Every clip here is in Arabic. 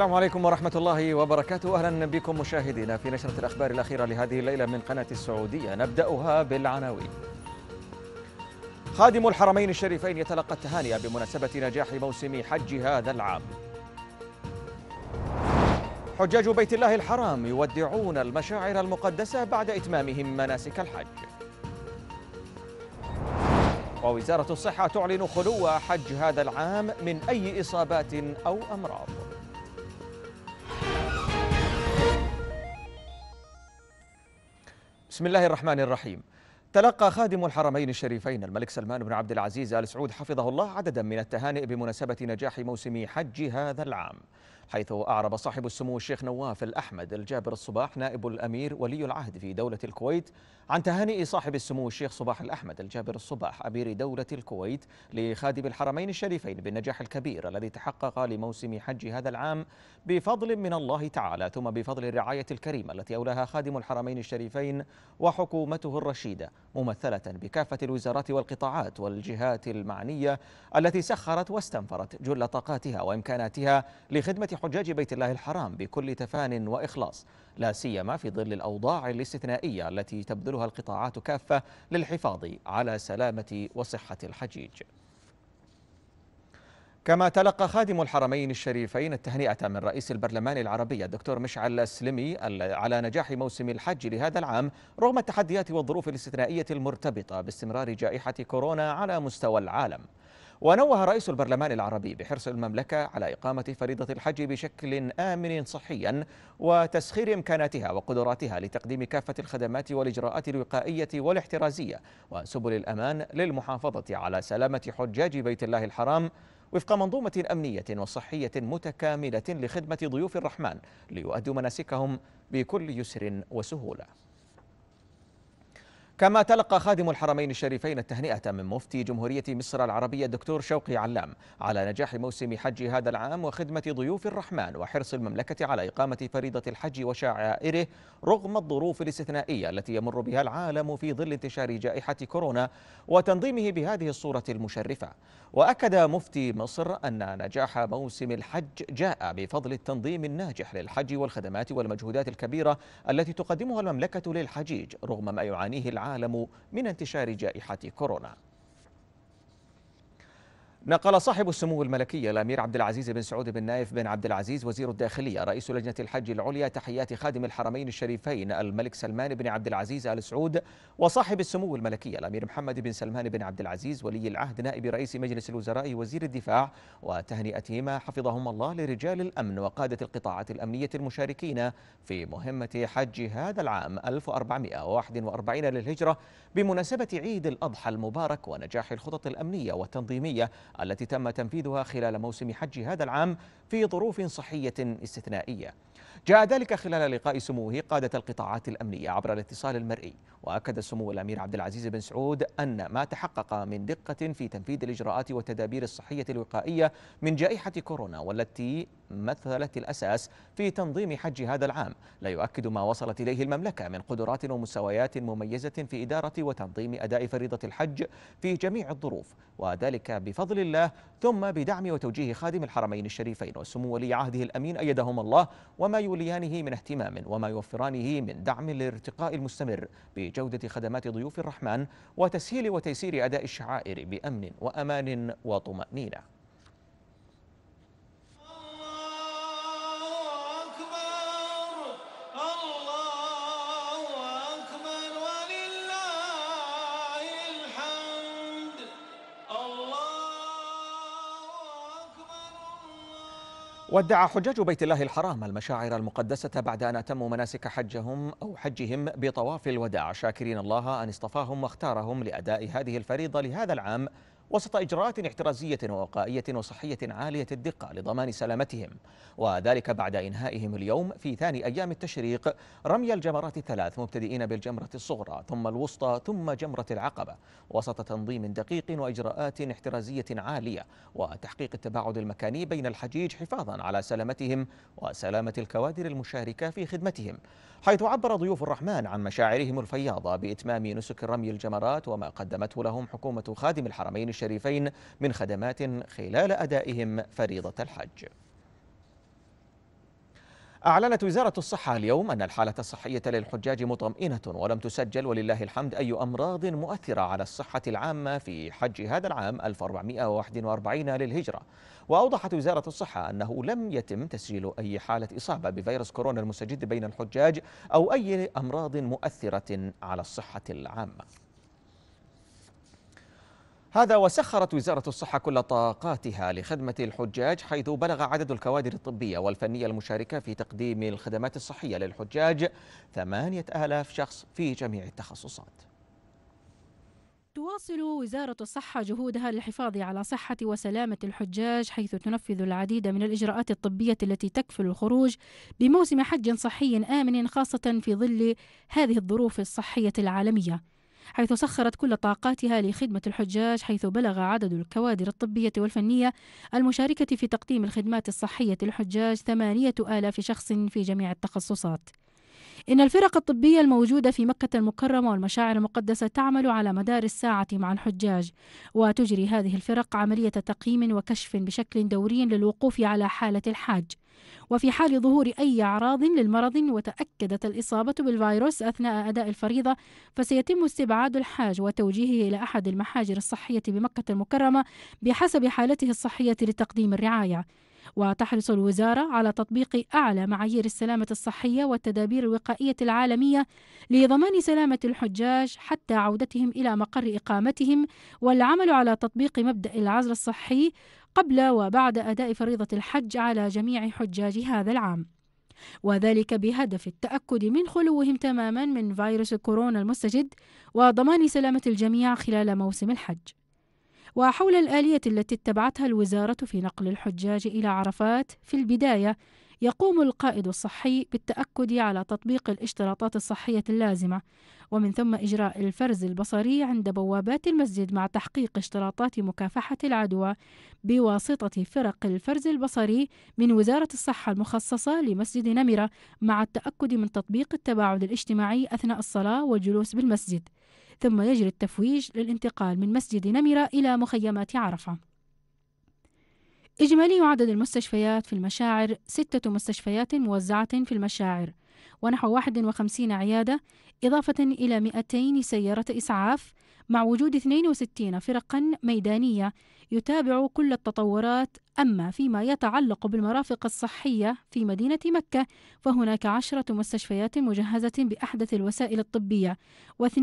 السلام عليكم ورحمة الله وبركاته أهلا بكم مشاهدينا في نشرة الأخبار الأخيرة لهذه الليلة من قناة السعودية نبدأها بالعناوين خادم الحرمين الشريفين يتلقى التهاني بمناسبة نجاح موسم حج هذا العام حجاج بيت الله الحرام يودعون المشاعر المقدسة بعد إتمامهم مناسك الحج ووزارة الصحة تعلن خلو حج هذا العام من أي إصابات أو أمراض بسم الله الرحمن الرحيم تلقى خادم الحرمين الشريفين الملك سلمان بن عبد العزيز ال سعود حفظه الله عددا من التهانئ بمناسبة نجاح موسم حج هذا العام حيث أعرب صاحب السمو الشيخ نواف الأحمد الجابر الصباح نائب الأمير ولي العهد في دولة الكويت عن تهاني صاحب السمو الشيخ صباح الأحمد الجابر الصباح أمير دولة الكويت لخادم الحرمين الشريفين بالنجاح الكبير الذي تحقق لموسم حج هذا العام بفضل من الله تعالى ثم بفضل الرعاية الكريمة التي أولاها خادم الحرمين الشريفين وحكومته الرشيدة ممثلة بكافة الوزارات والقطاعات والجهات المعنية التي سخرت واستنفرت جل طاقاتها وإمكاناتها لخدمة حجاج بيت الله الحرام بكل تفان واخلاص لا سيما في ظل الاوضاع الاستثنائيه التي تبذلها القطاعات كافه للحفاظ على سلامه وصحه الحجيج. كما تلقى خادم الحرمين الشريفين التهنئة من رئيس البرلمان العربي الدكتور مشعل السلمي على نجاح موسم الحج لهذا العام رغم التحديات والظروف الاستثنائية المرتبطة باستمرار جائحة كورونا على مستوى العالم ونوه رئيس البرلمان العربي بحرص المملكة على إقامة فريضة الحج بشكل آمن صحيا وتسخير إمكاناتها وقدراتها لتقديم كافة الخدمات والإجراءات الوقائية والاحترازية وسبل الأمان للمحافظة على سلامة حجاج بيت الله الحرام وفق منظومة أمنية وصحية متكاملة لخدمة ضيوف الرحمن ليؤدوا مناسكهم بكل يسر وسهولة كما تلقى خادم الحرمين الشريفين التهنئة من مفتي جمهورية مصر العربية الدكتور شوقي علام على نجاح موسم حج هذا العام وخدمة ضيوف الرحمن وحرص المملكة على إقامة فريضة الحج وشعائره رغم الظروف الاستثنائية التي يمر بها العالم في ظل انتشار جائحة كورونا وتنظيمه بهذه الصورة المشرفة وأكد مفتي مصر أن نجاح موسم الحج جاء بفضل التنظيم الناجح للحج والخدمات والمجهودات الكبيرة التي تقدمها المملكة للحجيج رغم ما يعانيه العالم العالم من انتشار جائحة كورونا نقل صاحب السمو الملكي الامير عبد العزيز بن سعود بن نايف بن عبد العزيز وزير الداخليه رئيس لجنه الحج العليا تحيات خادم الحرمين الشريفين الملك سلمان بن عبد العزيز ال سعود وصاحب السمو الملكي الامير محمد بن سلمان بن عبد العزيز ولي العهد نائب رئيس مجلس الوزراء وزير الدفاع وتهنئتهما حفظهما الله لرجال الامن وقاده القطاعات الامنيه المشاركين في مهمه حج هذا العام 1441 للهجره بمناسبه عيد الاضحى المبارك ونجاح الخطط الامنيه والتنظيميه التي تم تنفيذها خلال موسم حج هذا العام في ظروف صحية استثنائية جاء ذلك خلال لقاء سموه قادة القطاعات الأمنية عبر الاتصال المرئي وأكد سمو الأمير عبد العزيز بن سعود أن ما تحقق من دقة في تنفيذ الإجراءات والتدابير الصحية الوقائية من جائحة كورونا والتي مثلت الأساس في تنظيم حج هذا العام لا يؤكد ما وصلت إليه المملكة من قدرات ومستويات مميزة في إدارة وتنظيم أداء فريضة الحج في جميع الظروف وذلك بفضل الله ثم بدعم وتوجيه خادم الحرمين الشريفين وسمو ولي عهده الأمين أيدهما الله وما يوليانه من اهتمام وما يوفرانه من دعم للارتقاء المستمر بجودة خدمات ضيوف الرحمن وتسهيل وتيسير أداء الشعائر بأمن وأمان وطمأنينة ودع حجاج بيت الله الحرام المشاعر المقدسة بعد أن أتموا مناسك حجهم أو حجهم بطواف الوداع شاكرين الله أن اصطفاهم واختارهم لأداء هذه الفريضة لهذا العام وسط إجراءات احترازية ووقائية وصحية عالية الدقة لضمان سلامتهم وذلك بعد إنهائهم اليوم في ثاني أيام التشريق رمي الجمرات الثلاث مبتدئين بالجمرة الصغرى ثم الوسطى ثم جمرة العقبة وسط تنظيم دقيق وإجراءات احترازية عالية وتحقيق التباعد المكاني بين الحجيج حفاظا على سلامتهم وسلامة الكوادر المشاركة في خدمتهم حيث عبر ضيوف الرحمن عن مشاعرهم الفياضة بإتمام نسك رمي الجمرات وما قدمته لهم حكومة خادم الحرمين الشريفين من خدمات خلال أدائهم فريضة الحج أعلنت وزارة الصحة اليوم أن الحالة الصحية للحجاج مطمئنة ولم تسجل ولله الحمد أي أمراض مؤثرة على الصحة العامة في حج هذا العام 1441 للهجرة وأوضحت وزارة الصحة أنه لم يتم تسجيل أي حالة إصابة بفيروس كورونا المستجد بين الحجاج أو أي أمراض مؤثرة على الصحة العامة هذا وسخرت وزارة الصحة كل طاقاتها لخدمة الحجاج حيث بلغ عدد الكوادر الطبية والفنية المشاركة في تقديم الخدمات الصحية للحجاج ثمانية آلاف شخص في جميع التخصصات تواصل وزارة الصحة جهودها للحفاظ على صحة وسلامة الحجاج حيث تنفذ العديد من الإجراءات الطبية التي تكفل الخروج بموسم حج صحي آمن خاصة في ظل هذه الظروف الصحية العالمية حيث سخرت كل طاقاتها لخدمة الحجاج حيث بلغ عدد الكوادر الطبية والفنية المشاركة في تقديم الخدمات الصحية للحجاج 8000 شخص في جميع التخصصات إن الفرق الطبية الموجودة في مكة المكرمة والمشاعر المقدسة تعمل على مدار الساعة مع الحجاج، وتجري هذه الفرق عملية تقييم وكشف بشكل دوري للوقوف على حالة الحاج، وفي حال ظهور أي أعراض للمرض وتأكدت الإصابة بالفيروس أثناء أداء الفريضة، فسيتم استبعاد الحاج وتوجيهه إلى أحد المحاجر الصحية بمكة المكرمة بحسب حالته الصحية لتقديم الرعاية. وتحرص الوزارة على تطبيق أعلى معايير السلامة الصحية والتدابير الوقائية العالمية لضمان سلامة الحجاج حتى عودتهم إلى مقر إقامتهم والعمل على تطبيق مبدأ العزل الصحي قبل وبعد أداء فريضة الحج على جميع حجاج هذا العام. وذلك بهدف التأكد من خلوهم تماما من فيروس كورونا المستجد وضمان سلامة الجميع خلال موسم الحج. وحول الآلية التي اتبعتها الوزارة في نقل الحجاج إلى عرفات في البداية يقوم القائد الصحي بالتأكد على تطبيق الاشتراطات الصحية اللازمة ومن ثم إجراء الفرز البصري عند بوابات المسجد مع تحقيق اشتراطات مكافحة العدوى بواسطة فرق الفرز البصري من وزارة الصحة المخصصة لمسجد نمرة مع التأكد من تطبيق التباعد الاجتماعي أثناء الصلاة والجلوس بالمسجد ثم يجري التفويج للانتقال من مسجد نمرة إلى مخيمات عرفة إجمالي عدد المستشفيات في المشاعر ستة مستشفيات موزعة في المشاعر ونحو 51 عيادة إضافة إلى 200 سيارة إسعاف مع وجود 62 فرقا ميدانية يتابع كل التطورات أما فيما يتعلق بالمرافق الصحية في مدينة مكة فهناك عشرة مستشفيات مجهزة بأحدث الوسائل الطبية و82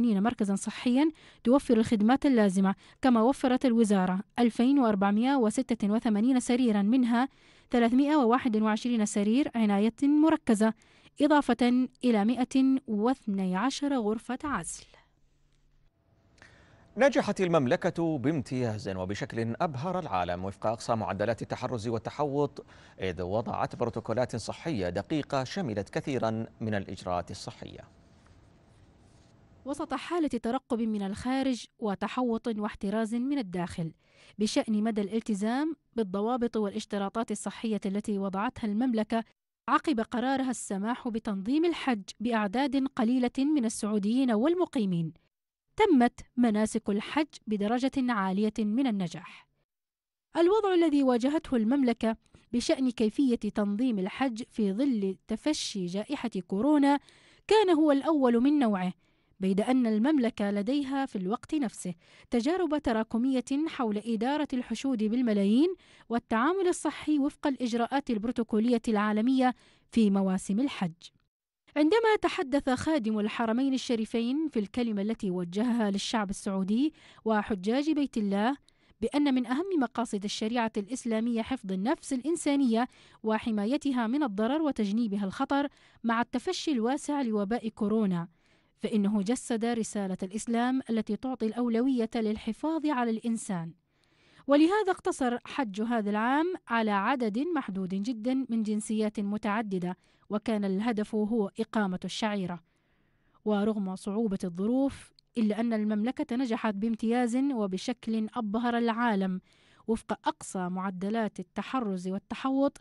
مركزا صحيا توفر الخدمات اللازمة كما وفرت الوزارة 2486 سريرا منها 321 سرير عناية مركزة إضافة إلى 112 غرفة عزل نجحت المملكة بامتياز وبشكل أبهر العالم وفق أقصى معدلات التحرز والتحوط إذ وضعت بروتوكولات صحية دقيقة شملت كثيرا من الإجراءات الصحية وسط حالة ترقب من الخارج وتحوط واحتراز من الداخل بشأن مدى الالتزام بالضوابط والاشتراطات الصحية التي وضعتها المملكة عقب قرارها السماح بتنظيم الحج بأعداد قليلة من السعوديين والمقيمين تمت مناسك الحج بدرجة عالية من النجاح. الوضع الذي واجهته المملكة بشأن كيفية تنظيم الحج في ظل تفشي جائحة كورونا كان هو الأول من نوعه، بيد أن المملكة لديها في الوقت نفسه تجارب تراكمية حول إدارة الحشود بالملايين والتعامل الصحي وفق الإجراءات البروتوكولية العالمية في مواسم الحج. عندما تحدث خادم الحرمين الشريفين في الكلمة التي وجهها للشعب السعودي وحجاج بيت الله بأن من أهم مقاصد الشريعة الإسلامية حفظ النفس الإنسانية وحمايتها من الضرر وتجنيبها الخطر مع التفشي الواسع لوباء كورونا، فإنه جسد رسالة الإسلام التي تعطي الأولوية للحفاظ على الإنسان. ولهذا اقتصر حج هذا العام على عدد محدود جدا من جنسيات متعدده وكان الهدف هو اقامه الشعيره ورغم صعوبه الظروف الا ان المملكه نجحت بامتياز وبشكل ابهر العالم وفق اقصى معدلات التحرز والتحوط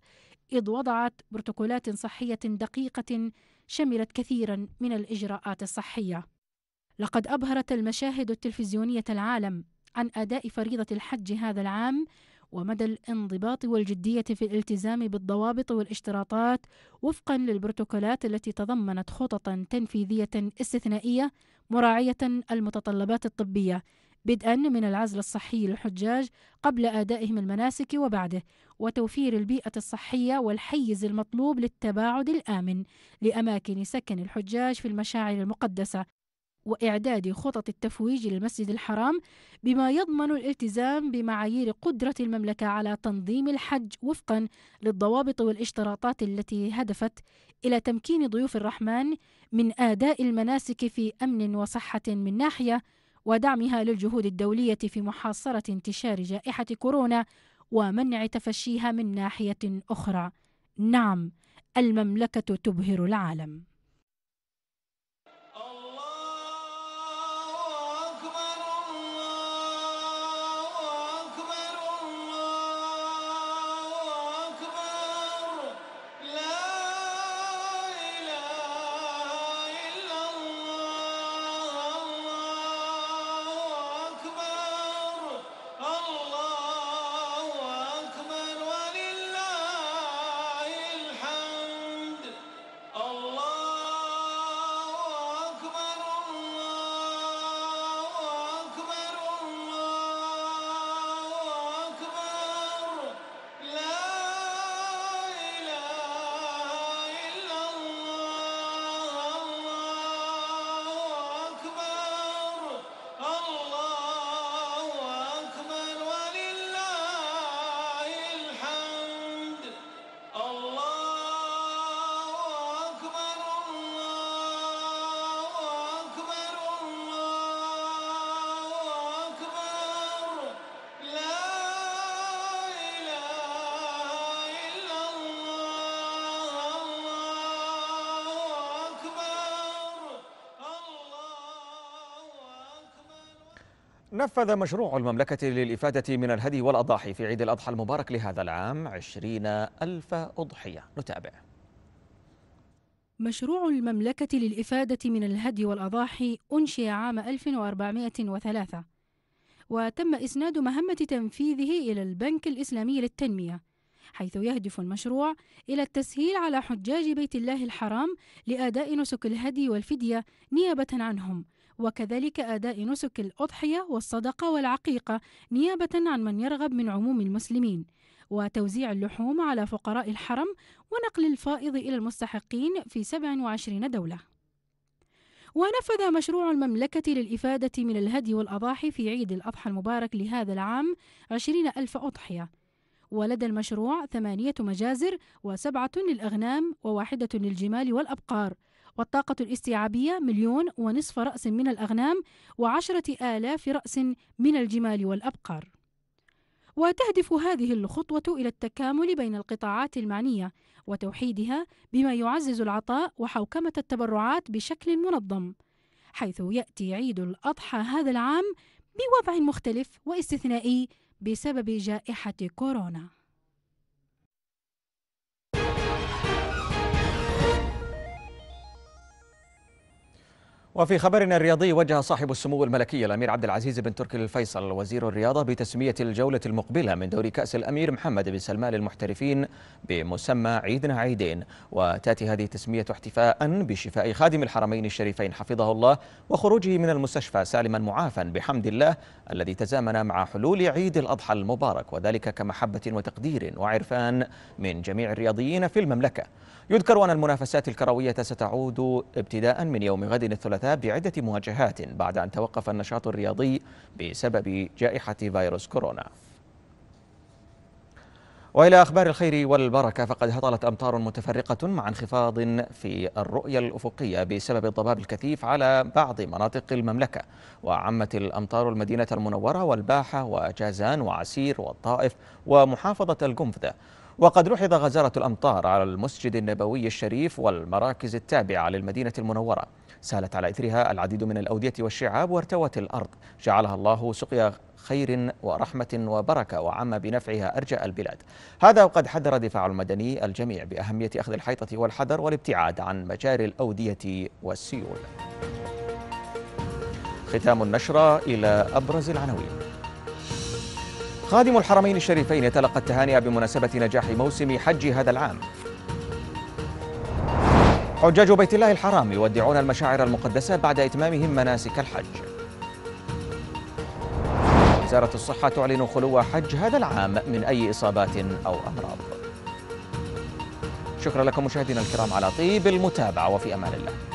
اذ وضعت بروتوكولات صحيه دقيقه شملت كثيرا من الاجراءات الصحيه لقد ابهرت المشاهد التلفزيونيه العالم عن أداء فريضة الحج هذا العام ومدى الانضباط والجدية في الالتزام بالضوابط والاشتراطات وفقا للبروتوكولات التي تضمنت خططا تنفيذية استثنائية مراعية المتطلبات الطبية بدءا من العزل الصحي للحجاج قبل أدائهم المناسك وبعده وتوفير البيئة الصحية والحيز المطلوب للتباعد الآمن لأماكن سكن الحجاج في المشاعر المقدسة وإعداد خطط التفويج للمسجد الحرام بما يضمن الالتزام بمعايير قدرة المملكة على تنظيم الحج وفقا للضوابط والاشتراطات التي هدفت إلى تمكين ضيوف الرحمن من آداء المناسك في أمن وصحة من ناحية ودعمها للجهود الدولية في محاصرة انتشار جائحة كورونا ومنع تفشيها من ناحية أخرى. نعم، المملكة تبهر العالم. نفذ مشروع المملكة للإفادة من الهدي والأضاحي في عيد الأضحى المبارك لهذا العام عشرين ألف أضحية نتابع مشروع المملكة للإفادة من الهدي والأضاحي أنشئ عام 1403 وتم إسناد مهمة تنفيذه إلى البنك الإسلامي للتنمية حيث يهدف المشروع إلى التسهيل على حجاج بيت الله الحرام لأداء نسك الهدي والفدية نيابة عنهم وكذلك أداء نسك الأضحية والصدقة والعقيقة نيابة عن من يرغب من عموم المسلمين وتوزيع اللحوم على فقراء الحرم ونقل الفائض إلى المستحقين في 27 دولة ونفذ مشروع المملكة للإفادة من الهدي والأضاحي في عيد الأضحى المبارك لهذا العام 20 ألف أضحية ولدى المشروع ثمانية مجازر وسبعة للأغنام وواحدة للجمال والأبقار والطاقة الاستيعابية مليون ونصف رأس من الأغنام وعشرة آلاف رأس من الجمال والأبقار وتهدف هذه الخطوة إلى التكامل بين القطاعات المعنية وتوحيدها بما يعزز العطاء وحوكمة التبرعات بشكل منظم حيث يأتي عيد الأضحى هذا العام بوضع مختلف واستثنائي بسبب جائحة كورونا وفي خبرنا الرياضي وجه صاحب السمو الملكي الامير عبد العزيز بن تركي الفيصل وزير الرياضه بتسميه الجوله المقبله من دوري كاس الامير محمد بن سلمان للمحترفين بمسمى عيدنا عيدين وتاتي هذه التسميه احتفاء بشفاء خادم الحرمين الشريفين حفظه الله وخروجه من المستشفى سالما معافا بحمد الله الذي تزامن مع حلول عيد الاضحى المبارك وذلك كمحبه وتقدير وعرفان من جميع الرياضيين في المملكه يذكر ان المنافسات الكرويه ستعود ابتداء من يوم غد الثلاثاء الفتاة بعدة مواجهات بعد أن توقف النشاط الرياضي بسبب جائحة فيروس كورونا وإلى أخبار الخير والبركة فقد هطلت أمطار متفرقة مع انخفاض في الرؤية الأفقية بسبب الضباب الكثيف على بعض مناطق المملكة وعمت الأمطار المدينة المنورة والباحة وجازان وعسير والطائف ومحافظة القنفذة وقد لحظ غزارة الأمطار على المسجد النبوي الشريف والمراكز التابعة للمدينة المنورة سالت على إثرها العديد من الأودية والشعاب وارتوت الأرض جعلها الله سقيا خير ورحمة وبركة وعم بنفعها أرجاء البلاد هذا وقد حذر دفاع المدني الجميع بأهمية أخذ الحيطة والحذر والابتعاد عن مجاري الأودية والسيول ختام النشرة إلى أبرز العناوين خادم الحرمين الشريفين يتلقى التهانئ بمناسبة نجاح موسم حج هذا العام حجاج بيت الله الحرام يودعون المشاعر المقدسة بعد إتمامهم مناسك الحج وزارة الصحة تعلن خلو حج هذا العام من أي إصابات أو أمراض شكرا لكم مشاهدينا الكرام على طيب المتابعة وفي أمان الله